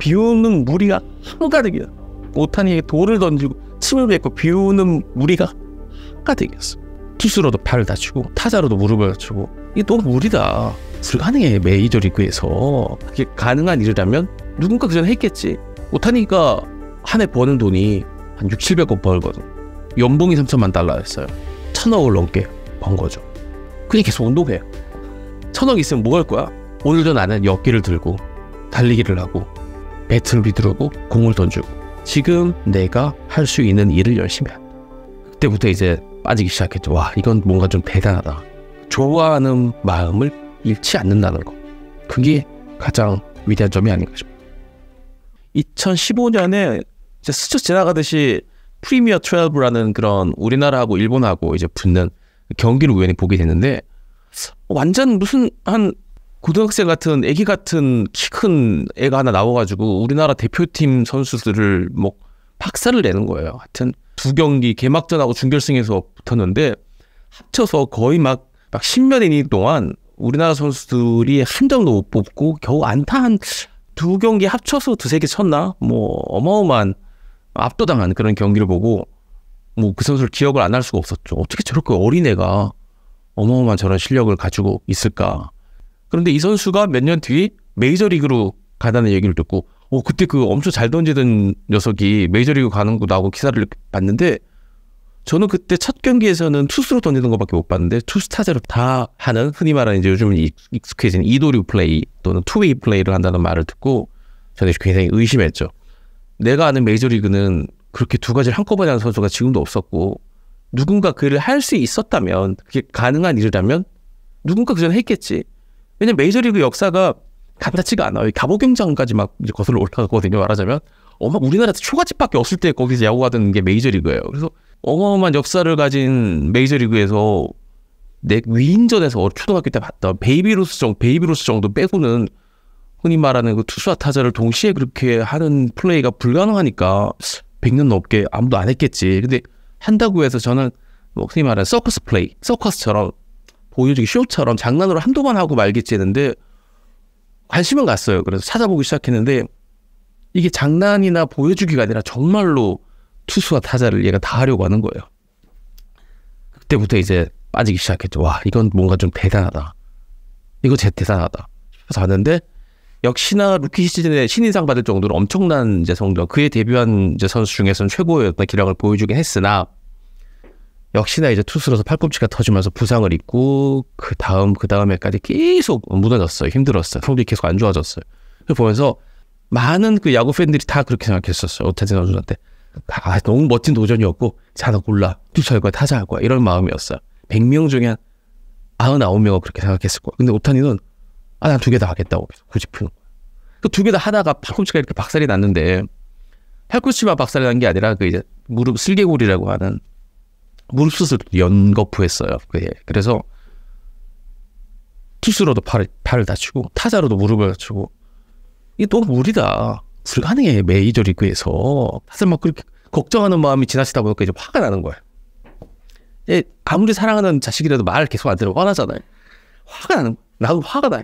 비오는 무리가 한가득이다. 오타니에게 돌을 던지고 침을 뱉고 비오는 무리가 한가득이었어. 투수로도 팔을 다치고 타자로도 무릎을 다치고 이게 너무 무리다. 불가능해 메이저리그에서 그게 가능한 일이라면 누군가 그전에 했겠지. 오타니가 한 해 버는 돈이 한 6, 700억 벌거든. 연봉이 3천만 달러였어요. 천억을 넘게 번 거죠. 그게 계속 운동해 천억 있으면 뭐할 거야? 오늘도 나는 역기를 들고 달리기를 하고 배트비 휘두르고 공을 던지고 지금 내가 할 수 있는 일을 열심히 한다. 그때부터 이제 빠지기 시작했죠. 와 이건 뭔가 좀 대단하다. 좋아하는 마음을 잃지 않는다는 거. 그게 가장 위대한 점이 아닌가 싶어요. 2015년에 스쳐 지나가듯이 프리미어 12라는 그런 우리나라하고 일본하고 이제 붙는 경기를 우연히 보게 됐는데 완전 무슨 한 고등학생 같은 애기 같은 키 큰 애가 하나 나와가지고 우리나라 대표팀 선수들을 뭐 박살을 내는 거예요. 하여튼 두 경기 개막전하고 준결승에서 붙었는데 합쳐서 거의 막막 막 10몇 이닝 동안 우리나라 선수들이 한 점도 못 뽑고 겨우 안타 한 두 경기 합쳐서 두 세 개 쳤나? 뭐 어마어마한 압도당한 그런 경기를 보고 뭐 그 선수를 기억을 안 할 수가 없었죠. 어떻게 저렇게 어린애가 어마어마한 저런 실력을 가지고 있을까? 그런데 이 선수가 몇 년 뒤 메이저리그로 가다는 얘기를 듣고 어 그때 그 엄청 잘 던지던 녀석이 메이저리그 가는 거 나오고 기사를 봤는데 저는 그때 첫 경기에서는 투수로 던지는 것밖에 못 봤는데 투스타제로 다 하는 흔히 말하는 이제 요즘 익숙해진 이도류 플레이 또는 투웨이 플레이를 한다는 말을 듣고 저는 굉장히 의심했죠. 내가 아는 메이저리그는 그렇게 두 가지를 한꺼번에 하는 선수가 지금도 없었고 누군가 그를 할 수 있었다면 그게 가능한 일이라면 누군가 그전에 했겠지. 왜냐면 메이저리그 역사가 가볍치가 않아요. 갑오경장까지막 거슬러 올라갔거든요. 말하자면 어마 우리나라에서 초가집밖에 없을 때 거기서 야구하던 게 메이저리그예요. 그래서 어마어마한 역사를 가진 메이저리그에서 내 위인전에서 초등학교 때 봤던 베이비로스 정도, 베이비로스 정도 빼고는 흔히 말하는 그 투수와 타자를 동시에 그렇게 하는 플레이가 불가능하니까 100년 넘게 아무도 안 했겠지. 근데 한다고 해서 저는 뭐 흔히 말하는 서커스 플레이, 서커스처럼 보여주기 쇼처럼 장난으로 한두 번 하고 말겠지 했는데 관심은 갔어요. 그래서 찾아보기 시작했는데 이게 장난이나 보여주기가 아니라 정말로 투수와 타자를 얘가 다 하려고 하는 거예요. 그때부터 이제 빠지기 시작했죠. 와, 이건 뭔가 좀 대단하다. 이거 제 대단하다. 그래서봤는데 역시나 루키 시즌에 신인상 받을 정도로 엄청난 이제 성적, 그에 데뷔한 이제 선수 중에서는 최고였던 기량을 보여주긴 했으나 역시나 이제 투수로서 팔꿈치가 터지면서 부상을 입고 그 다음 그 다음에까지 계속 무너졌어요. 힘들었어요. 성적이 계속 안 좋아졌어요. 그 보면서 많은 그 야구 팬들이 다 그렇게 생각했었어요. 오타진 선수한테 아, 너무 멋진 도전이었고 자나 골라 투수할 거야 타자 할 거야 이런 마음이었어요. 100명 중에 한 99명은 그렇게 생각했을 거야. 근데 오타니는 아, 난 두 개 다 하겠다고 굳이 푸는 거야. 그 두 개 다 하다가 팔꿈치가 이렇게 박살이 났는데 팔꿈치만 박살이 난 게 아니라 그 이제 무릎 슬개골이라고 하는 물릎수술 연거푸했어요. 그래서 투수로도 팔을, 팔을 다치고 타자로도 무릎을 다치고 이게 너무 무리다. 불가능해 메이저 리그에서. 사실 막 그렇게 걱정하는 마음이 지나치다 보니까 이제 화가 나는 거예요. 아무리 사랑하는 자식이라도 말을 계속 안들으 화나잖아요. 화가 나는 거야. 나도 화가 나요.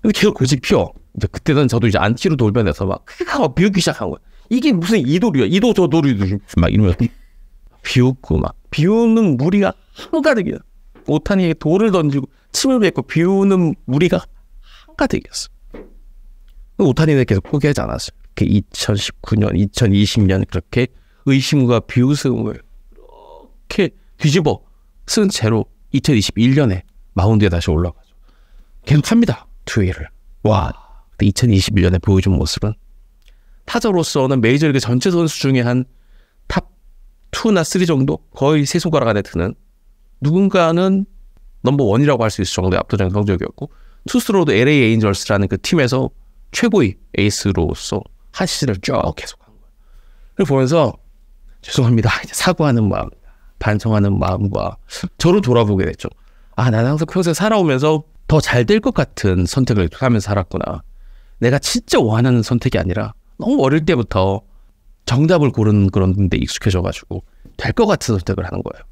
근데 계속 고집 피워. 이제 그때는 저도 이제 안티로 돌변해서 막 크크하고 비웃기 시작한 거야. 이게 무슨 이돌이야. 이도 저돌이도 막 이러면서 비웃고 막 비우는 무리가 한가득이야. 오타니에게 돌을 던지고 침을 뱉고 비우는 무리가 한가득이었어. 오타니는 계속 포기하지 않았어요. 2019년, 그 2020년 그렇게 의심과 비웃음을 이렇게 뒤집어 쓴 채로 2021년에 마운드에 다시 올라가죠. 계속합니다. 투웨를 와, 2021년에 보여준 모습은 타자로서는 메이저리그 전체 선수 중에 한탑 2나3 정도 거의 세 손가락 안에 드는 누군가는 넘버 원이라고 할 수 있을 정도의 압도적인 성적이었고 투스로도 LA 에인절스라는 그 팀에서 최고의 에이스로서 한 시즌을 쭉 계속한 거예요. 그 보면서 죄송합니다. 사과하는 마음, 반성하는 마음과 저를 돌아보게 됐죠. 아, 나는 항상 평생 살아오면서 더 잘 될 것 같은 선택을 하면서 살았구나. 내가 진짜 원하는 선택이 아니라 너무 어릴 때부터 정답을 고르는 그런 데 익숙해져가지고 될 것 같은 선택을 하는 거예요.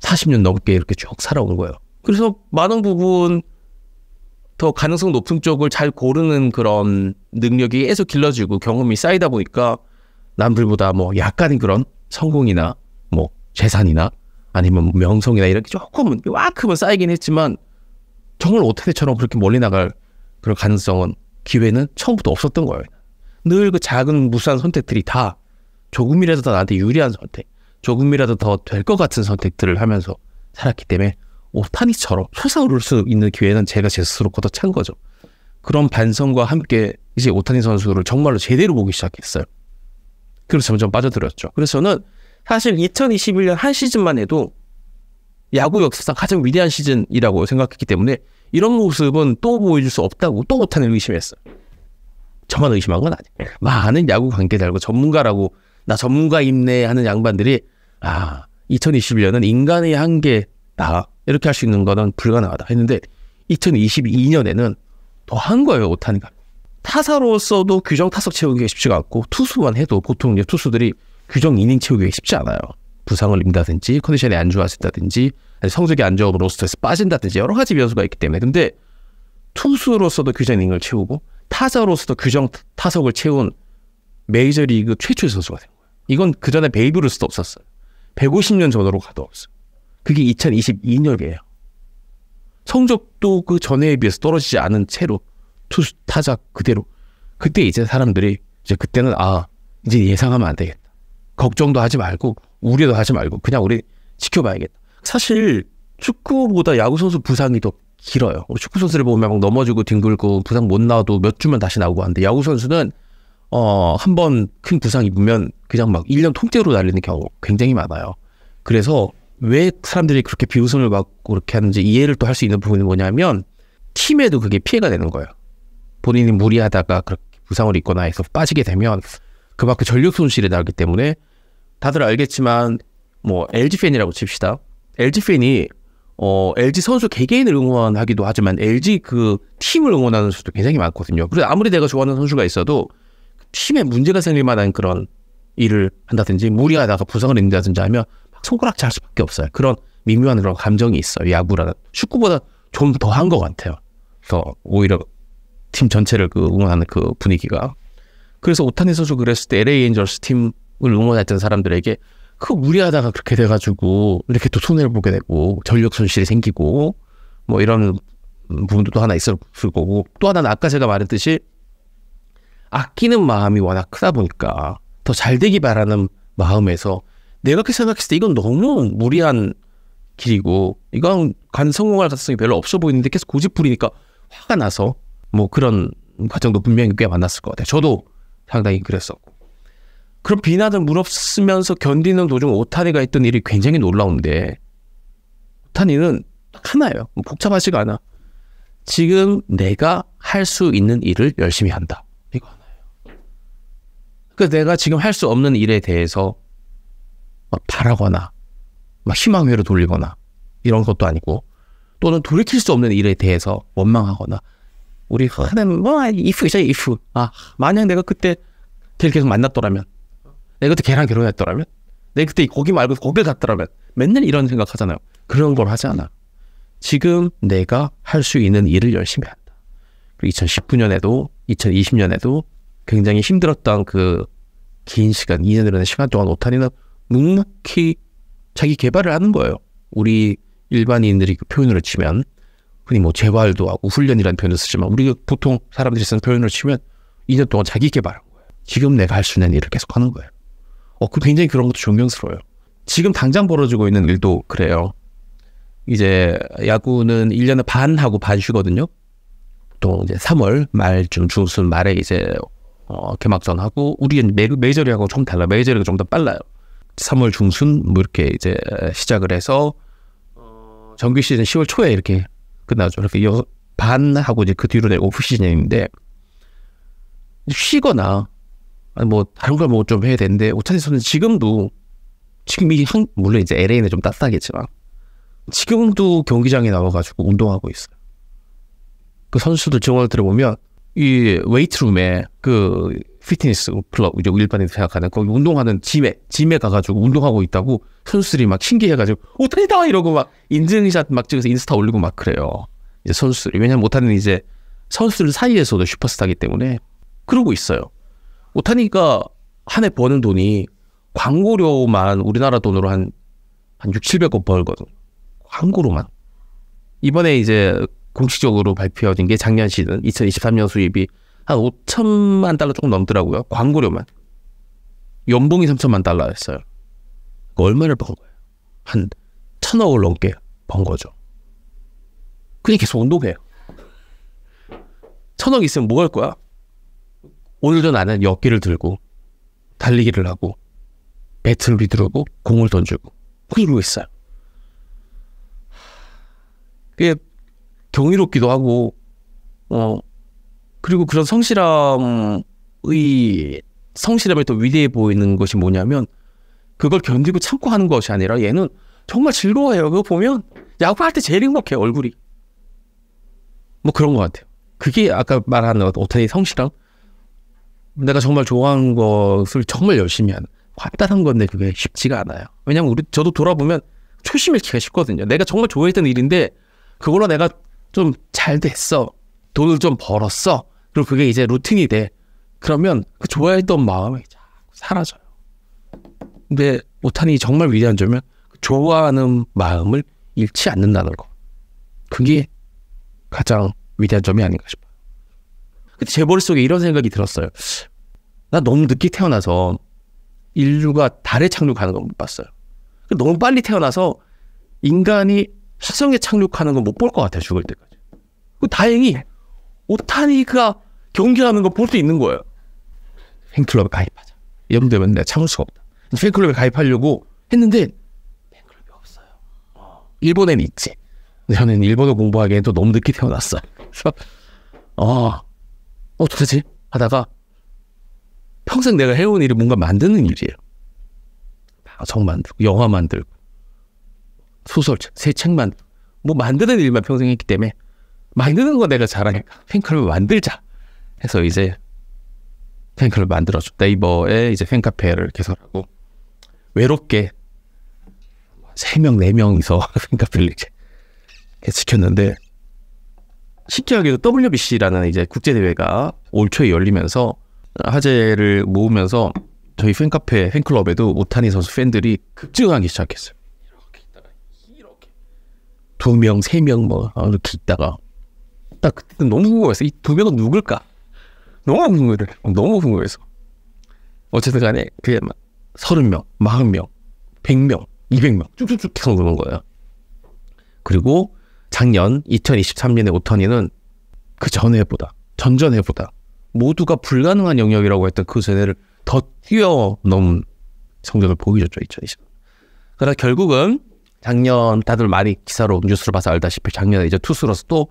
40년 넘게 이렇게 쭉 살아온 거예요. 그래서 많은 부분 더 가능성 높은 쪽을 잘 고르는 그런 능력이 계속 길러지고 경험이 쌓이다 보니까 남들보다 뭐 약간의 그런 성공이나 뭐 재산이나 아니면 명성이나 이렇게 조금은 와크만 쌓이긴 했지만 정말 오태대처럼 그렇게 멀리 나갈 그런 가능성은 기회는 처음부터 없었던 거예요. 늘 그 작은 무수한 선택들이 다 조금이라도 더 나한테 유리한 선택, 조금이라도 더 될 것 같은 선택들을 하면서 살았기 때문에 오타니처럼 솟아오를 수 있는 기회는 제가 제 스스로 걷어찬 거죠. 그런 반성과 함께 이제 오타니 선수를 정말로 제대로 보기 시작했어요. 그래서 점점 빠져들었죠. 그래서 저는 사실 2021년 한 시즌만 해도 야구 역사상 가장 위대한 시즌이라고 생각했기 때문에 이런 모습은 또 보여줄 수 없다고 또오타하는 의심했어요. 저만 의심한 건 아니에요. 많은 야구 관계자 알고 전문가라고 나 전문가 임내하는 양반들이 아 2021년은 인간의 한계다 이렇게 할 수 있는 거는 불가능하다 했는데 2022년에는 더 한 거예요 오타니가 타사로서도 규정 타석 채우기가 쉽지가 않고 투수만 해도 보통 이제 투수들이 규정 이닝 채우기가 쉽지 않아요 부상을 입는다든지 컨디션이 안좋아진다든지 성적이 안 좋아서 로스터에서 빠진다든지 여러 가지 변수가 있기 때문에 근데 투수로서도 규정 이닝을 채우고 타자로서도 규정 타석을 채운 메이저리그 최초의 선수가 됩니다. 이건 그 전에 베이브 루스도 없었어요. 150년 전으로 가도 없어요. 그게 2022년이에요. 성적도 그 전에에 비해서 떨어지지 않은 채로 투수 타자 그대로 그때 이제 사람들이 이제 그때는 아 이제 예상하면 안 되겠다. 걱정도 하지 말고 우려도 하지 말고 그냥 우리 지켜봐야겠다. 사실 축구보다 야구 선수 부상이 더 길어요. 우리 축구 선수를 보면 막 넘어지고 뒹굴고 부상 못 나와도 몇 주면 다시 나오고 하는데 야구 선수는 어, 한 번 큰 부상 입으면 그냥 막 1년 통째로 날리는 경우 굉장히 많아요. 그래서 왜 사람들이 그렇게 비웃음을 받고 그렇게 하는지 이해를 또 할 수 있는 부분이 뭐냐면 팀에도 그게 피해가 되는 거예요. 본인이 무리하다가 그렇게 부상을 입거나 해서 빠지게 되면 그만큼 전력 손실이 나기 때문에 다들 알겠지만 뭐 LG 팬이라고 칩시다. LG 팬이 어, LG 선수 개개인을 응원하기도 하지만 LG 그 팀을 응원하는 수도 굉장히 많거든요. 그래서 아무리 내가 좋아하는 선수가 있어도 쉼에 문제가 생길 만한 그런 일을 한다든지 무리하다가 부상을 입는다든지 하면 손가락질 할 수밖에 없어요. 그런 미묘한 그런 감정이 있어요. 야구라는 축구보다 좀 더 한 것 같아요. 더 오히려 팀 전체를 그 응원하는 그 분위기가 그래서 오타니 선수 그랬을 때 LA 엔젤스 팀을 응원했던 사람들에게 그 무리하다가 그렇게 돼가지고 이렇게 또 손해를 보게 되고 전력 손실이 생기고 뭐 이런 부분도 또 하나 있을 거고 또 하나는 아까 제가 말했듯이 아끼는 마음이 워낙 크다 보니까 더 잘 되기 바라는 마음에서 내가 그렇게 생각했을 때 이건 너무 무리한 길이고 이건 간 성공할 가능성이 별로 없어 보이는데 계속 고집 부리니까 화가 나서 뭐 그런 과정도 분명히 꽤 많았을 것 같아요. 저도 상당히 그랬었고. 그런 비난을 무릅쓰면서 견디는 도중 오타니가 했던 일이 굉장히 놀라운데 오타니는 딱 하나예요. 뭐 복잡하지가 않아. 지금 내가 할 수 있는 일을 열심히 한다. 그 내가 지금 할 수 없는 일에 대해서 막 바라거나 막 희망회로 돌리거나 이런 것도 아니고 또는 돌이킬 수 없는 일에 대해서 원망하거나 우리 하는뭐 이프이죠 이프 아 만약 내가 그때 걔를 계속 만났더라면 내가 그때 걔랑 결혼했더라면 내가 그때 거기 말고 거길 갔더라면 맨날 이런 생각하잖아요 그런 걸 하지 않아 지금 내가 할 수 있는 일을 열심히 한다 그리고 2019년에도 2020년에도 굉장히 힘들었던 그 긴 시간, 2년이라는 시간 동안 오타니는 묵묵히 자기 개발을 하는 거예요. 우리 일반인들이 그 표현으로 치면 흔히 뭐 재활도 하고 훈련이라는 표현을 쓰지만 우리가 보통 사람들이 쓰는 표현으로 치면 2년 동안 자기 개발한 거예요. 지금 내가 할 수 있는 일을 계속 하는 거예요. 어, 그 굉장히 그런 것도 존경스러워요. 지금 당장 벌어지고 있는 일도 그래요. 이제 야구는 1년에 반 하고 반 쉬거든요. 보통 이제 3월 말쯤 중순 말에 이제 어, 개막전하고 우리는 매, 이저리하고 좀 달라. 메이저리가 좀 더 빨라요. 3월 중순 뭐 이렇게 이제 시작을 해서 어, 정규 시즌 10월 초에 이렇게 끝나죠. 이렇게 여, 반 하고 이제 그 뒤로 내 오프 시즌인데 쉬거나 아니 뭐 다른 걸 뭐 좀 해야 되는데 오타니 선수 지금도 지금 이 한, 물론 이제 LA는 좀 따뜻하겠지만 지금도 경기장에 나와가지고 운동하고 있어요. 그 선수들 증언을 들어보면 이 웨이트룸에 그 피트니스 클럽 이제 일반인 들 생각하는 거기 운동하는 짐에 짐에 가가지고 운동하고 있다고 선수들이 막 신기해가지고 오타니다 이러고 막 인증샷 막 찍어서 인스타 올리고 막 그래요. 이제 선수들이 왜냐면 오타는 이제 선수들 사이에서도 슈퍼스타기 때문에 그러고 있어요. 오타니가 한 해 버는 돈이 광고료만 우리나라 돈으로 한한 한 6, 700억 벌거든. 광고로만. 이번에 이제 공식적으로 발표된 게 작년 시즌 2023년 수입이 한 5천만 달러 조금 넘더라고요. 광고료만. 연봉이 3천만 달러였어요. 그 얼마를 번 거예요? 한 천억을 넘게 번 거죠. 그냥 계속 운동해요. 천억 있으면 뭐 할 거야? 오늘도 나는 역기를 들고 달리기를 하고 배트를 비두르고 공을 던지고 그러고 있어요. 그게 경이롭기도 하고 어 그리고 그런 성실함의 성실함이 또 위대해 보이는 것이 뭐냐면 그걸 견디고 참고 하는 것이 아니라 얘는 정말 즐거워해요. 그거 보면 야구할 때 제일 행복해 얼굴이 뭐 그런 것 같아요. 그게 아까 말한 오타니 어, 성실함 내가 정말 좋아하는 것을 정말 열심히 하는 간단한 건데 그게 쉽지가 않아요. 왜냐면 우리 저도 돌아보면 초심을 잃기가 쉽거든요. 내가 정말 좋아했던 일인데 그걸로 내가 좀잘 됐어. 돈을 좀 벌었어. 그리고 그게 이제 루틴이 돼. 그러면 그 좋아했던 마음이 자꾸 사라져요. 근데 오타니 정말 위대한 점은 그 좋아하는 마음을 잃지 않는다는 거. 그게 가장 위대한 점이 아닌가 싶어요. 근데 제 머릿속에 이런 생각이 들었어요. 나 너무 늦게 태어나서 인류가 달에 착륙하는 걸 못 봤어요. 너무 빨리 태어나서 인간이 화성에 착륙하는 건 못 볼 것 같아요. 죽을 때까지. 그 다행히 네. 오타니가 경기하는 거 볼 수 있는 거예요. 팬클럽에 가입하자. 이러면 되면 내가 참을 수가 없다. 팬클럽에 가입하려고 했는데 팬클럽이 없어요. 어, 일본에는 있지. 저는 일본어 공부하기엔 또 너무 늦게 태어났어. 그래서 어, 어떡하지? 하다가 평생 내가 해온 일이 뭔가 만드는 일이에요. 방송 만들고 영화 만들고 소설 책세 책만 뭐 만드는 일만 평생 했기 때문에 만드는 거 내가 잘하니까 팬클럽 을 만들자 해서 이제 팬클럽 을 만들어줘 네이버에 이제 팬카페를 개설하고 외롭게 세 명 네명이서 팬카페를 이제 지켰는데 신기하게도 WBC라는 이제 국제대회가 올 초에 열리면서 화제를 모으면서 저희 팬카페 팬클럽에도 오타니 선수 팬들이 급증하기 시작했어요. 두 명, 세 명뭐 어, 이렇게 있다가 딱 그때 너무 궁금했어. 이 두 명은 누굴까? 너무 궁금해. 너무 궁금해서. 어쨌든 간에 그게 막 서른 명, 마흔 명, 백 명, 이백 명 쭉쭉쭉 계속 늘는 거예요. 그리고 작년 2023년에 오타니는 그전에보다전전에보다 모두가 불가능한 영역이라고 했던 그 전해를 더 뛰어넘은 성적을 보여줬죠 2020. 그러나 결국은 작년 다들 많이 기사로 뉴스로 봐서 알다시피 작년에 이제 투수로서 또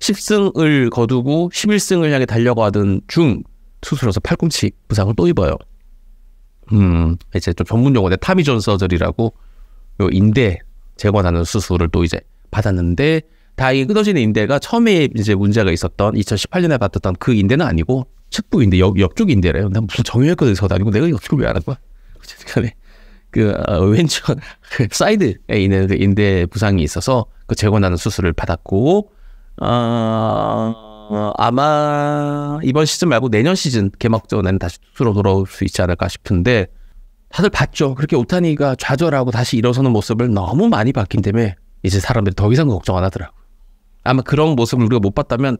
10승을 거두고 11승을 향해 달려가던 중 투수로서 팔꿈치 부상을 또 입어요. 음, 이제 좀 전문 용어인데 타미존 서절이라고 요 인대 재건하는 수술을 또 이제 받았는데 다행히 끊어지는 인대가 처음에 이제 문제가 있었던 2018년에 받았던 그 인대는 아니고 측부 인대, 옆, 쪽 인대래요. 난 무슨 정형외과 의사도 아니고 내가 이거 어떻게 왜안 한 거야? 어쨌든 간에 그 어, 왼쪽 그 사이드에 있는 그 인대 부상이 있어서 그 재건하는 수술을 받았고 어, 아마 이번 시즌 말고 내년 시즌 개막전에는 다시 투수로 돌아올 수 있지 않을까 싶은데 다들 봤죠. 그렇게 오타니가 좌절하고 다시 일어서는 모습을 너무 많이 봤기 때문에 이제 사람들이 더 이상 걱정 안 하더라고. 아마 그런 모습을 우리가 못 봤다면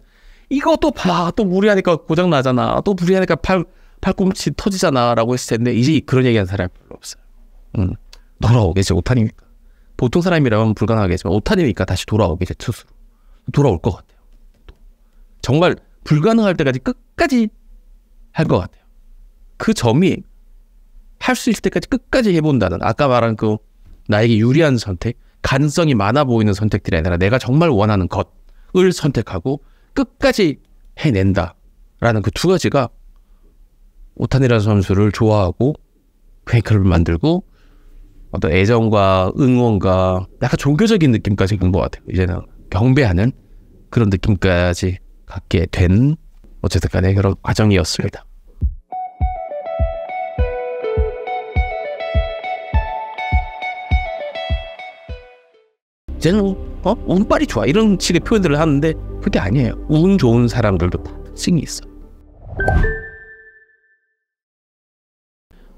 이것도 봐. 또 무리하니까 고장 나잖아. 또 무리하니까 팔 팔꿈치 터지잖아라고 했을 텐데 이제 그런 얘기하는 사람이 별로 없어요. 응. 음. 돌아오겠지 오타니까 니 보통 사람이라면 불가능하겠지만 오타니까 니 다시 돌아오겠지 투수 로 돌아올 것 같아요. 정말 불가능할 때까지 끝까지 할 것 같아요. 그 점이 할 수 있을 때까지 끝까지 해본다는 아까 말한 그 나에게 유리한 선택, 가능성이 많아 보이는 선택들이 아니라 내가 정말 원하는 것을 선택하고 끝까지 해낸다라는 그 두 가지가 오타니라 는 선수를 좋아하고 페이크를 만들고 어떤 애정과 응원과 약간 종교적인 느낌까지 있는 것 같아요. 이제는 경배하는 그런 느낌까지 갖게 된 어쨌든 간에 그런 과정이었습니다. 이제는 어? 운빨이 좋아 이런 식의 표현들을 하는데 그게 아니에요. 운 좋은 사람들도 다특이 있어.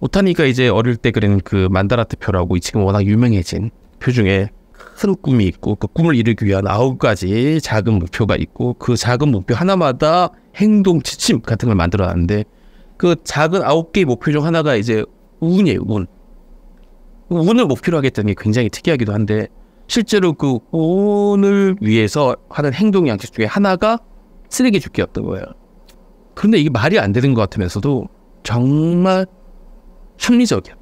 오타니가 이제 어릴 때 그린 그만다라대표라고 지금 워낙 유명해진 표 중에 큰 꿈이 있고 그 꿈을 이루기 위한 아홉 가지 작은 목표가 있고 그 작은 목표 하나마다 행동 지침 같은 걸 만들어놨는데 그 작은 아홉 개의 목표 중 하나가 이제 운이에요 운. 운을 목표로 하겠다는 게 굉장히 특이하기도 한데 실제로 그 운을 위해서 하는 행동 양식 중에 하나가 쓰레기 줍기였던 거예요. 그런데 이게 말이 안 되는 것 같으면서도 정말 합리적이야.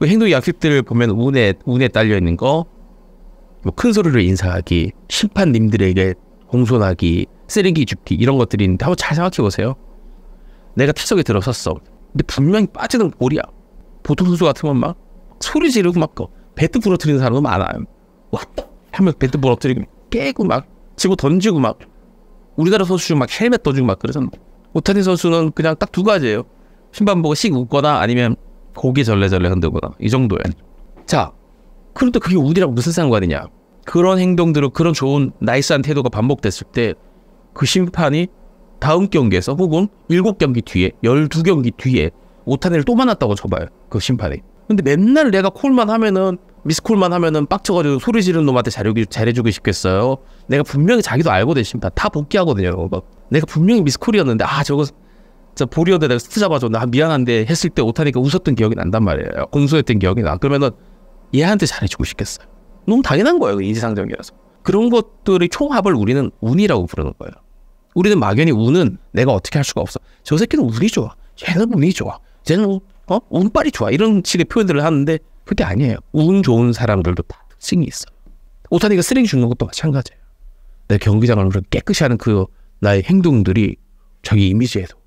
그 행동 양식들을 보면 운에 운에 딸려 있는 거, 뭐 큰 소리로 인사하기, 심판님들에게 공손하기, 쓰레기 줍기 이런 것들이 있는데 한번 잘 생각해 보세요. 내가 타석에 들어섰어. 근데 분명히 빠지는 볼이야. 보통 선수 같으면 막 소리 지르고 막 배트 부러뜨리는 사람도 많아요. 왔다 하면 배트 부러뜨리고 깨고 막 집어 던지고 막 우리나라 선수 막 헬멧 던지고 막 그러잖아. 오타니 선수는 그냥 딱 두 가지예요. 신반 보고 씩 웃거나 아니면 고기 절레절레 흔들거나 이정도에 자, 그럼 또 그게 우리랑 무슨 상관이냐? 그런 행동들을 그런 좋은 나이스한 태도가 반복됐을 때 그 심판이 다음 경기에서 혹은 일곱 경기 뒤에 열두 경기 뒤에 오타네를 또 만났다고 쳐봐요. 그 심판이. 근데 맨날 내가 콜만 하면은 미스콜만 하면은 빡쳐가지고 소리 지르는 놈한테 자해기잘해주고 싶겠어요. 내가 분명히 자기도 알고 된 심판 다 복귀하거든요. 막 내가 분명히 미스콜이었는데 아 저거 저 보리오대 내가 스트 잡아줘 나 미안한데 했을 때오타니까 웃었던 기억이 난단 말이에요 군소했던 기억이 나 그러면은 얘한테 잘해주고 싶겠어요 너무 당연한 거예요 그 인지상정이라서 그런 것들의 총합을 우리는 운이라고 부르는 거예요 우리는 막연히 운은 내가 어떻게 할 수가 없어 저 새끼는 운이 좋아 쟤는 운이 좋아 쟤는 어 운빨이 좋아 이런 식의 표현들을 하는데 그게 아니에요 운 좋은 사람들도 다 특징이 있어 오타니가 쓰레기 주는 것도 마찬가지예요 내 경기장을 깨끗이 하는 그 나의 행동들이 저기 이미지에도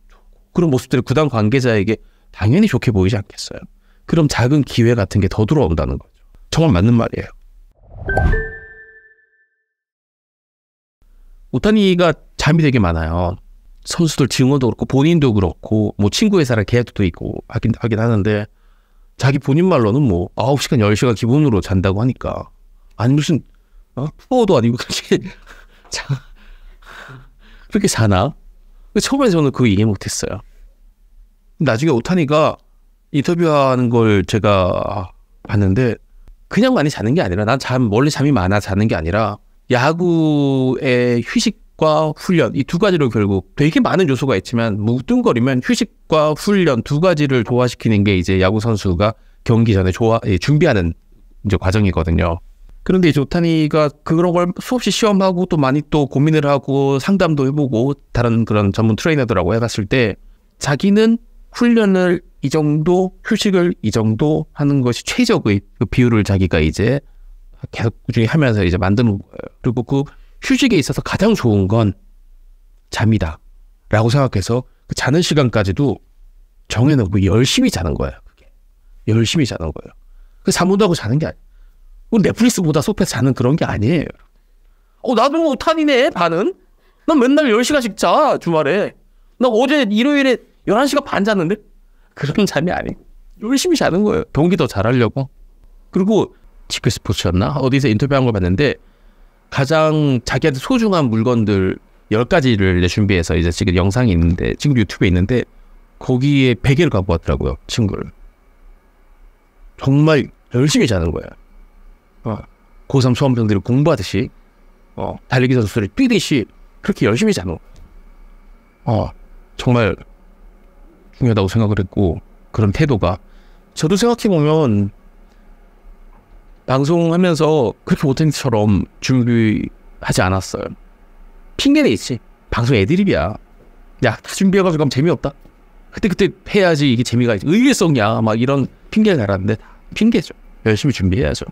그런 모습들이 구단 관계자에게 당연히 좋게 보이지 않겠어요. 그럼 작은 기회 같은 게 더 들어온다는 거죠. 정말 맞는 말이에요. 오타니가 잠이 되게 많아요. 선수들 증언도 그렇고 본인도 그렇고 뭐 친구 회사랑 계약도 있고 하긴 하긴 하는데 자기 본인 말로는 뭐 9시간 10시간 기본으로 잔다고 하니까 아니 무슨 어? 푸어도 아니고 그렇게 자 그렇게 사나? 그 처음에 저는 그거 이해 못했어요. 나중에 오타니가 인터뷰하는 걸 제가 봤는데 그냥 많이 자는 게 아니라 난 잠 원래 잠이 많아 자는 게 아니라 야구의 휴식과 훈련 이 두 가지로 결국 되게 많은 요소가 있지만 뭉뚱거리면 휴식과 훈련 두 가지를 조화시키는 게 이제 야구 선수가 경기 전에 조화 준비하는 이제 과정이거든요. 그런데 이제 오타니가 그런 걸 수없이 시험하고 또 많이 또 고민을 하고 상담도 해보고 다른 그런 전문 트레이너들하고 해봤을 때 자기는 훈련을 이 정도 휴식을 이 정도 하는 것이 최적의 그 비율을 자기가 이제 계속 꾸준히 하면서 이제 만드는 거예요. 그리고 그 휴식에 있어서 가장 좋은 건 잠이다. 라고 생각해서 그 자는 시간까지도 정해놓고 열심히 자는 거예요. 그게. 열심히 자는 거예요. 그잠 온다고 자는 게 아니에요. 그 넷플릭스보다 소파에 자는 그런 게 아니에요. 어, 나도 뭐 탄이네 반은. 난 맨날 10시간씩 자, 주말에. 나 어제 일요일에 11시간 반 잤는데? 그런 잠이 아니. 열심히 자는 거예요. 경기 더 잘하려고. 그리고 지크 스포츠였나? 어디서 인터뷰한 걸 봤는데 가장 자기한테 소중한 물건들 10가지를 준비해서 이제 지금 영상이 있는데 지금 유튜브에 있는데 거기에 베개를 갖고 왔더라고요. 친구를. 정말 열심히 자는 거예요. 어. 고3 수험생들이 공부하듯이 어. 달리기 선수들이 뛰듯이 그렇게 열심히 자노. 어, 정말 중요하다고 생각을 했고 그런 태도가 저도 생각해보면 방송하면서 그렇게 못한처럼 준비하지 않았어요. 핑계는있지 방송 애드립이야. 야, 다 준비해가지고 가면 재미없다. 그때그때 그때 해야지 이게 재미가 있지. 의외성이야. 막 이런 핑계를 달았는데 핑계죠. 열심히 준비해야죠.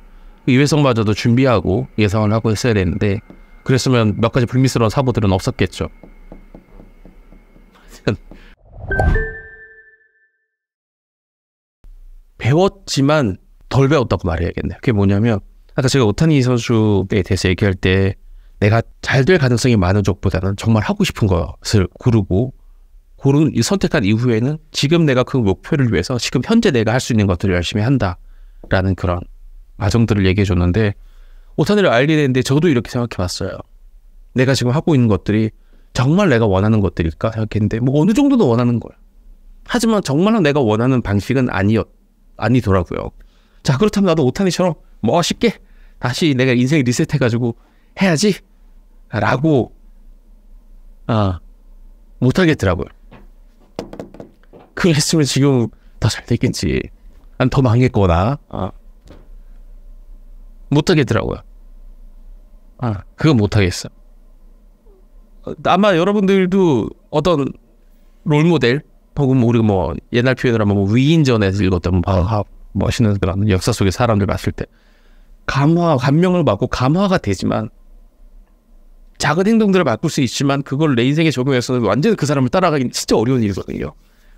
이회성마저도 그 준비하고 예상을 하고 했어야 되는데 그랬으면 몇 가지 불미스러운 사고들은 없었겠죠. 배웠지만 덜 배웠다고 말해야겠네요. 그게 뭐냐면 아까 제가 오타니 선수에 대해서 얘기할 때 내가 잘 될 가능성이 많은 쪽보다는 정말 하고 싶은 것을 고르고 고른 선택한 이후에는 지금 내가 그 목표를 위해서 지금 현재 내가 할 수 있는 것들을 열심히 한다라는 그런 과정들을 얘기해 줬는데 오타니를 알게 되는데 저도 이렇게 생각해 봤어요. 내가 지금 하고 있는 것들이 정말 내가 원하는 것들일까 생각했는데 뭐 어느 정도는 원하는 거야. 하지만 정말로 내가 원하는 방식은 아니었 아니더라고요. 자 그렇다면 나도 오타니처럼 멋있게 뭐 다시 내가 인생 리셋해가지고 해야지라고 아 못하겠더라고요. 그랬으면 지금 더 잘 됐겠지. 난 더 망했거나 아, 못하겠더라고요. 아, 그거 못하겠어. 어, 아마 여러분들도 어떤 롤모델 혹은 우리 뭐 옛날 표현으로 하면 뭐 위인전에서 읽었던 뭐, 아, 멋있는 그런 역사 속의 사람들 봤을 때 감화 감명을 받고 감화가 되지만 작은 행동들을 바꿀 수 있지만 그걸 내 인생에 적용해서는 완전그 사람을 따라가긴 진짜 어려운 일이거든요.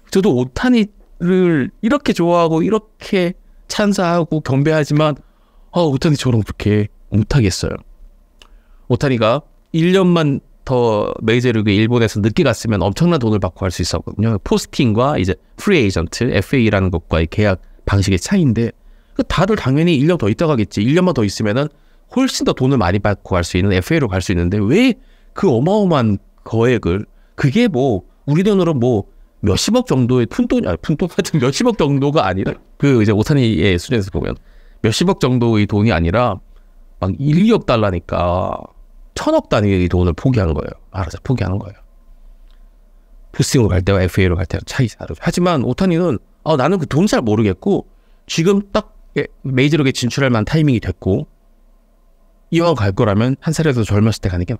저도 오타니를 이렇게 좋아하고 이렇게 찬사하고 경배하지만 아, 오타니 저런 그렇게 못하겠어요. 오타니가 1년만 더 메이저리그 일본에서 늦게 갔으면 엄청난 돈을 받고 갈 수 있었거든요. 포스팅과 이제 프리 에이전트, FA라는 것과의 계약 방식의 차이인데 그 다들 당연히 1년 더 있다 가겠지. 1년만 더 있으면은 훨씬 더 돈을 많이 받고 갈 수 있는 FA로 갈 수 있는데 왜 그 어마어마한 거액을 그게 뭐 우리 돈으로 뭐 몇십억 정도의 푼돈 아니 푼돈 같은 몇십억 정도가 아니라 그 이제 오타니의 수준에서 보면 몇십억 정도의 돈이 아니라 막 1, 2억 달러니까 천억 단위의 돈을 포기하는 거예요. 알아서 포기하는 거예요. 보스팅으로 갈 때와 FA로 갈 때랑 차이 다르죠. 하지만 오타니는 어, 나는 그 돈 잘 모르겠고 지금 딱메이저로그 진출할 만한 타이밍이 됐고 이왕 갈 거라면 한 살이라도 젊었을 때 가는 게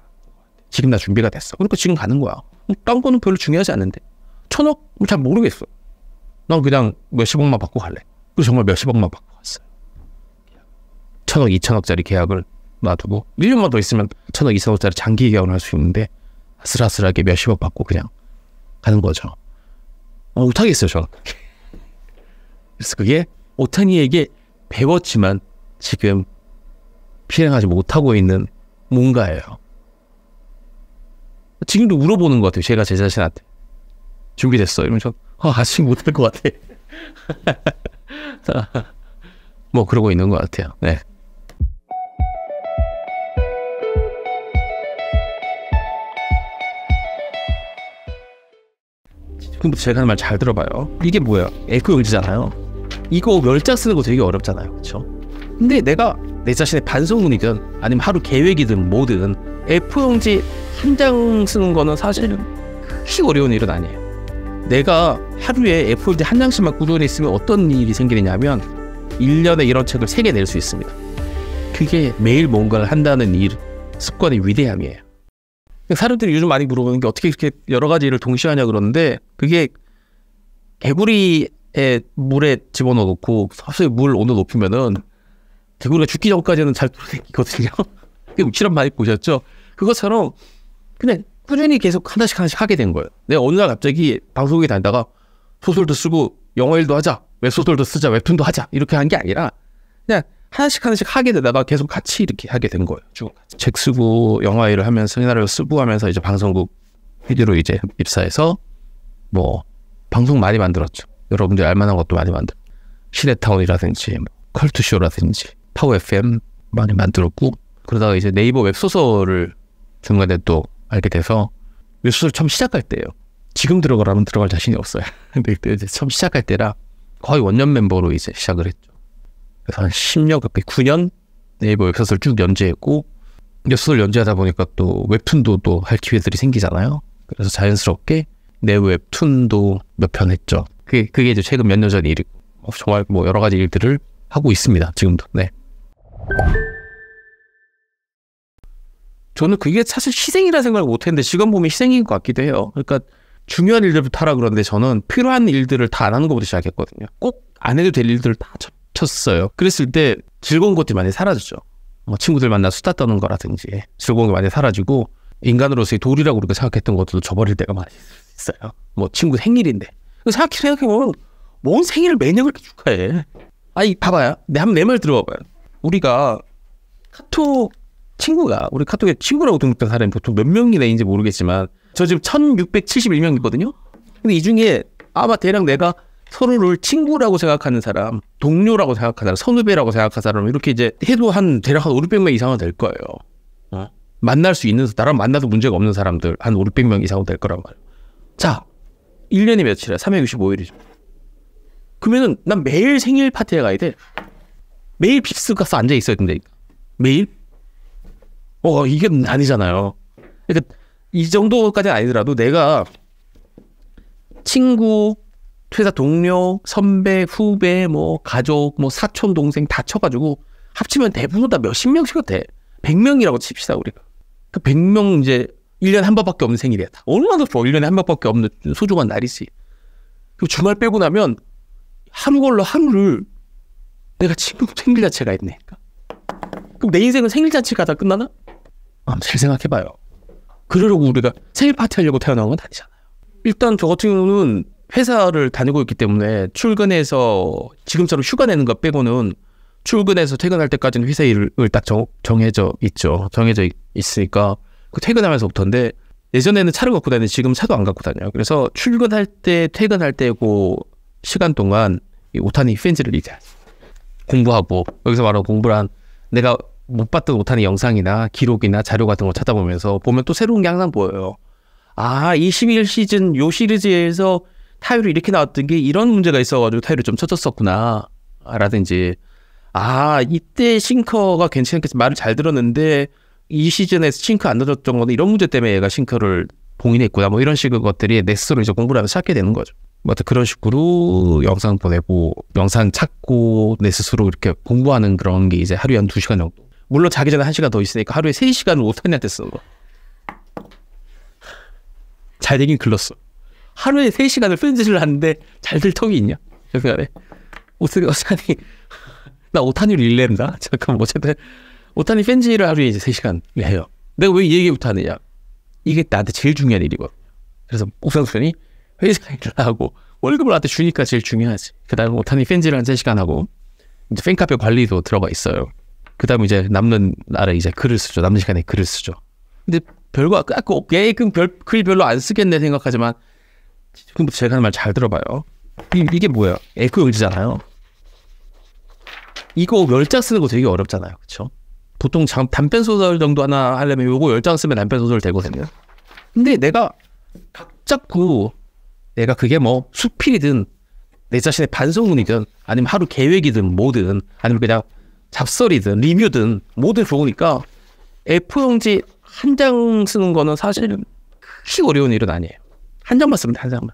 지금 나 준비가 됐어. 그러니까 지금 가는 거야. 뭐 딴 거는 별로 중요하지 않는데 천억? 뭐 잘 모르겠어. 난 그냥 몇십억만 받고 갈래. 그 정말 몇십억만 받고 천억, 이천억짜리 계약을 놔두고 1년만 더 있으면 천억, 이천억짜리 장기 계약을 할 수 있는데 아슬아슬하게 몇십억 받고 그냥 가는 거죠. 어, 못하겠어요, 저는. 그래서 그게 오타니에게 배웠지만 지금 실행하지 못하고 있는 뭔가예요. 지금도 물어보는 것 같아요. 제가 제 자신한테. 준비됐어. 이러면서, 아, 아직 못할 것 같아. 뭐, 그러고 있는 것 같아요. 네. 지금부터 제가 하는 말 잘 들어봐요. 이게 뭐야? 에코 용지잖아요. 이거 멸작 쓰는 거 되게 어렵잖아요. 그렇 근데 내가 내 자신의 반성문이든 아니면 하루 계획이든 뭐든 F 용지 한 장 쓰는 거는 사실 크게 어려운 일은 아니에요. 내가 하루에 F 용지 한 장씩만 꾸준히 쓰면 어떤 일이 생기냐면 1년에 이런 책을 3개 낼 수 있습니다. 그게 매일 뭔가를 한다는 일, 습관의 위대함이에요. 사람들이 요즘 많이 물어보는 게 어떻게 이렇게 여러 가지 일을 동시에 하냐 그러는데 그게 개구리에 물에 집어넣어놓고 서서히 물 온도 높이면은 개구리가 죽기 전까지는 잘 돌아다니거든요. 그 우치란 많이 보셨죠? 그것처럼 그냥 꾸준히 계속 하나씩 하나씩 하게 된 거예요. 내가 네, 어느 날 갑자기 방송에 국 다니다가 소설도 쓰고 영어 일도 하자, 웹소설도 쓰자, 웹툰도 하자 이렇게 한 게 아니라 그냥 하나씩 하나씩 하게 되다가 계속 같이 이렇게 하게 된 거예요. 쭉 잭스부 영화 일을 하면서 시나리오 쓰고 하면서 이제 방송국 PD로 이제 입사해서 뭐 방송 많이 만들었죠. 여러분들 알만한 것도 많이 만들. 시네타운이라든지 뭐 컬투쇼라든지 파워 FM 많이 만들었고 그러다가 이제 네이버 웹 소설을 중간에 또 알게 돼서 웹 소설 처음 시작할 때예요. 지금 들어가라면 들어갈 자신이 없어요. 근데 그때 이제 처음 시작할 때라 거의 원년 멤버로 이제 시작을 했죠. 그래서 한 10년 가까이 9년 네이버 웹소설 쭉 연재했고 웹소설 연재하다 보니까 또 웹툰도 또 할 기회들이 생기잖아요. 그래서 자연스럽게 내 웹툰도 몇 편 했죠. 그게, 그게 이제 최근 몇 년 전 일이고 뭐 정말 뭐 여러 가지 일들을 하고 있습니다. 지금도. 네. 저는 그게 사실 희생이라 생각을 못했는데 지금 보면 희생인 것 같기도 해요. 그러니까 중요한 일들부터 하라 그러는데 저는 필요한 일들을 다 안 하는 것부터 시작했거든요. 꼭 안 해도 될 일들을 다 쳤어요. 그랬을 때 즐거운 것들이 많이 사라졌죠. 뭐 친구들 만나 수다 떠는 거라든지 즐거운 게 많이 사라지고 인간으로서의 도리라고 우리가 생각했던 것들도 저버릴 때가 많이 있어요. 뭐 친구 생일인데 생각 생각해보면 뭔 생일을 매년 그렇게 축하해. 아니 봐봐요. 네, 내 한번 내말 들어봐봐요. 우리가 카톡 친구가 우리 카톡에 친구라고 등록된 사람이 보통 몇 명이나 인지 모르겠지만 저 지금 1671명이거든요. 근데 이 중에 아마 대략 내가 서로를 친구라고 생각하는 사람, 동료라고 생각하는 사람, 선후배라고 생각하는 사람 이렇게 이제 해도 한 대략 한 5, 0 0명 이상은 될 거예요. 어? 만날 수 있는 나랑 만나도 문제가 없는 사람들 한 5, 0 0명 이상은 될 거란 말이에요. 자, 1년이 며칠이야? 365일이죠. 그러면은 난 매일 생일 파티에 가야 돼. 매일 핍스 가서 앉아 있어야 된대 매일? 어, 이게 아니잖아요. 그러니까 이 정도까지는 아니더라도 내가 친구, 퇴사 동료, 선배, 후배, 뭐 가족, 뭐 사촌, 동생 다 쳐가지고 합치면 대부분 다 몇십 명씩은 돼. 100명이라고 칩시다 우리가. 그 100명 이제 1년에 한 번밖에 없는 생일이야. 얼마나 좋아. 1년에 한 번밖에 없는 소중한 날이지. 그 주말 빼고 나면 하루 걸로 하루를 내가 친구 생일 자체가 있네. 그럼 내 인생은 생일 자체가다 끝나나? 아, 잘 생각해봐요. 그러려고 우리가 생일 파티 하려고 태어난 건 아니잖아요. 일단 저 같은 경우는 회사를 다니고 있기 때문에 출근해서 지금처럼 휴가 내는 것 빼고는 출근해서 퇴근할 때까지는 회사 일을 딱 정, 정해져 있죠. 정해져 있, 있으니까 그 퇴근하면서부터인데 예전에는 차를 갖고 다니는데 지금 차도 안 갖고 다녀요. 그래서 출근할 때 퇴근할 때고 시간 동안 이 오타니 펜즈를 이제 공부하고 여기서 바로 공부란 내가 못 봤던 오타니 영상이나 기록이나 자료 같은 거 찾아보면서 보면 또 새로운 게 항상 보여요. 아, 21 시즌 요 시리즈에서 타율이 이렇게 나왔던 게 이런 문제가 있어가지고 타율이 좀 쳐졌었구나. 라든지, 아, 이때 싱커가 괜찮겠어. 말을 잘 들었는데, 이 시즌에 서 싱크 안 넣어줬던 거는 이런 문제 때문에 얘가 싱크를 봉인했구나. 뭐 이런 식의 것들이 넷스로 이제 공부를 하면서 찾게 되는 거죠. 뭐 그런 식으로 영상 보내고, 영상 찾고, 넷 스스로 이렇게 공부하는 그런 게 이제 하루에 한 두시간 정도. 물론 자기 전에 한시간더 있으니까 하루에 세시간을 오타니한테 쓰는 잘 되긴 글렀어. 하루에 3시간을 쓰는 짓을 하는데 잘될 턱이 있냐? 제 생각에. 오스가 어차피, 나 오타니 를일입니다 잠깐 어쨌든, 오타니 팬지를 하루에 이제 3시간 해요. 내가 왜 이 얘기부터 하느냐? 이게 나한테 제일 중요한 일이거든. 그래서 옥상수련이 회사 일을 하고, 월급을 나한테 주니까 제일 중요하지. 그 다음에 오타니 팬지를 한 3시간 하고, 이제 팬카페 관리도 들어가 있어요. 그 다음에 이제 남는 날에 이제 글을 쓰죠. 남는 시간에 글을 쓰죠. 근데 별거, 아까 그, 아, 그, 예금 별, 글 별로 안 쓰겠네 생각하지만, 지금부터 제가 하는 말 잘 들어봐요. 이, 게 뭐예요? 에코 용지잖아요. 이거 열장 쓰는 거 되게 어렵잖아요. 그렇죠? 보통 장, 단편 소설 정도 하나 하려면 요거 열장 쓰면 단편 소설 되거든요. 근데 내가 각 잡고 내가 그게 뭐 수필이든 내 자신의 반성문이든 아니면 하루 계획이든 뭐든 아니면 그냥 잡설이든 리뷰든 뭐든 좋으니까 F용지 한 장 쓰는 거는 사실 크게 어려운 일은 아니에요. 한 장만 쓰면 돼, 한 장만.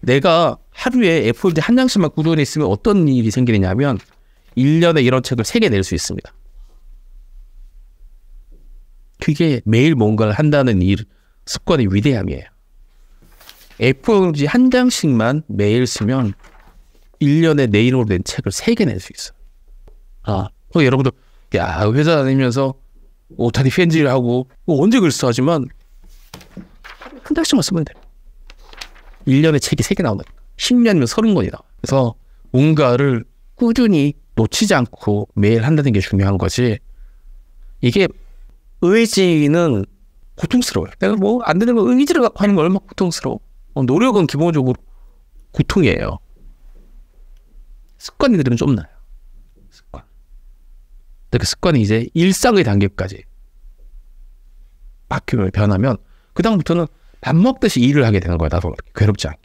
내가 하루에 F4D 한 장씩만 꾸준히 쓰면 어떤 일이 생기느냐면 1년에 이런 책을 3개 낼 수 있습니다. 그게 매일 뭔가를 한다는 일, 습관의 위대함이에요. F4D 한 장씩만 매일 쓰면 1년에 내 이름으로 낸 책을 3개 낼 수 있어. 아, 어, 여러분들, 야, 회사 다니면서 오타니 편지를 하고, 뭐 언제 글쓰 하지만 한 달씩만 쓰면 돼. 1년에 책이 3개 나오는 10년이면 30권이 나 그래서 뭔가를 꾸준히 놓치지 않고 매일 한다는 게 중요한 거지. 이게 의지는 고통스러워요. 내가 뭐 안 되는 거 의지를 갖고 하는 거 얼마나 고통스러워. 어, 노력은 기본적으로 고통이에요. 습관이들은 좀 나요. 습관. 그 습관이 이제 일상의 단계까지 바뀌면 변하면 그다음부터는 밥 먹듯이 일을 하게 되는 거야 나도 괴롭지 않게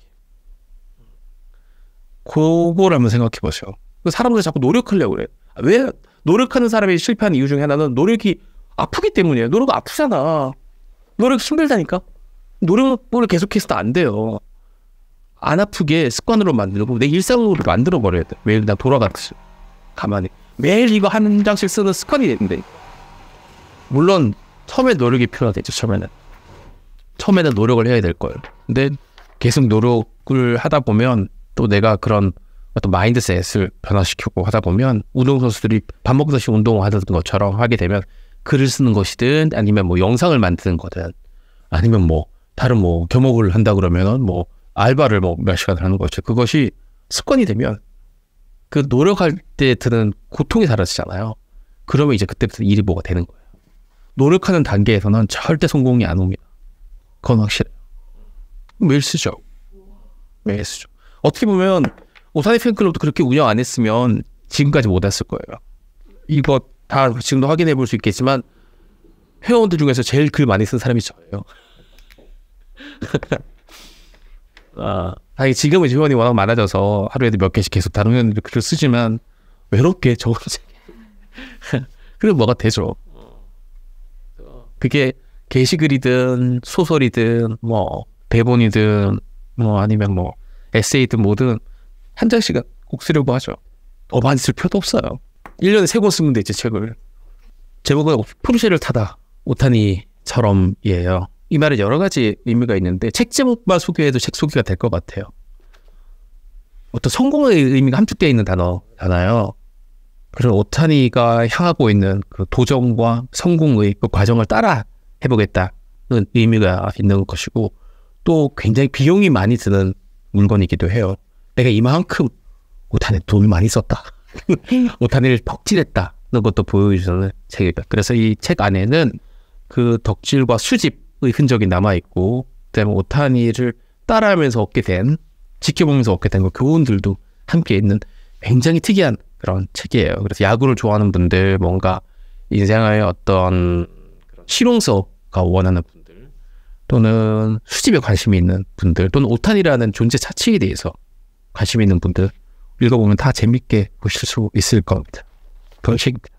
그걸 한번 생각해 보세요 그 사람들 자꾸 노력하려고 그래 아, 왜 노력하는 사람이 실패하는 이유 중에 하나는 노력이 아프기 때문이에요 노력 아프잖아 노력 힘들다니까 노력을 계속해서도 안 돼요 안 아프게 습관으로 만들고 내 일상으로 만들어 버려야 돼 매일 나 돌아가듯이 가만히 매일 이거 한 장씩 쓰는 습관이 됐는데 물론 처음에 노력이 필요하겠죠 처음에는 처음에는 노력을 해야 될 거예요. 근데 계속 노력을 하다 보면 또 내가 그런 어떤 마인드셋을 변화시키고 하다 보면 운동선수들이 밥 먹듯이 운동하던 을 것처럼 하게 되면 글을 쓰는 것이든 아니면 뭐 영상을 만드는 거든 아니면 뭐 다른 뭐 겸업을 한다 그러면은 뭐 알바를 뭐 몇 시간 하는 거죠. 그것이 습관이 되면 그 노력할 때 드는 고통이 사라지잖아요. 그러면 이제 그때부터 일이 뭐가 되는 거예요. 노력하는 단계에서는 절대 성공이 안 옵니다. 그건 확실해요. 매일 쓰죠. 매일 쓰죠. 어떻게 보면 오사니 팬클럽도 그렇게 운영 안 했으면 지금까지 못 했을 거예요. 이거 다 지금도 확인해 볼 수 있겠지만 회원들 중에서 제일 글 많이 쓴 사람이 저예요. 아, 아니 지금은 회원이 워낙 많아져서 하루에도 몇 개씩 계속 다른 회원들 글을 쓰지만 외롭게 저 혼자 그리 뭐가 되죠. 그게 게시글이든 소설이든 뭐 대본이든 뭐 아니면 뭐 에세이든 뭐든 한 장씩 은꼭 쓰려고 하죠. 더 많이 쓸 필요도 없어요. 1년에 세권 쓰면 되지 책을. 제목은 포르쉐를 타다 오타니처럼이에요. 이 말은 여러 가지 의미가 있는데 책 제목만 소개해도 책 소개가 될 것 같아요. 어떤 성공의 의미가 함축되어 있는 단어잖아요. 그래서 오타니가 향하고 있는 그 도전과 성공의 그 과정을 따라 해보겠다는 의미가 있는 것이고 또 굉장히 비용이 많이 드는 물건이기도 해요. 내가 이만큼 오타네 돈을 많이 썼다. 오타네를 덕질했다는 것도 보여주는 책입니다. 그래서 이 책 안에는 그 덕질과 수집의 흔적이 남아있고 그다음에 오타니를 따라하면서 얻게 된 지켜보면서 얻게 된 그 교훈들도 함께 있는 굉장히 특이한 그런 책이에요. 그래서 야구를 좋아하는 분들 뭔가 인생의 어떤 실용성 원하는 분들 또는 수집에 관심이 있는 분들 또는 오탄이라는 존재 자체에 대해서 관심 있는 분들 읽어보면 다 재밌게 보실 수 있을 겁니다. 그런 식입니다.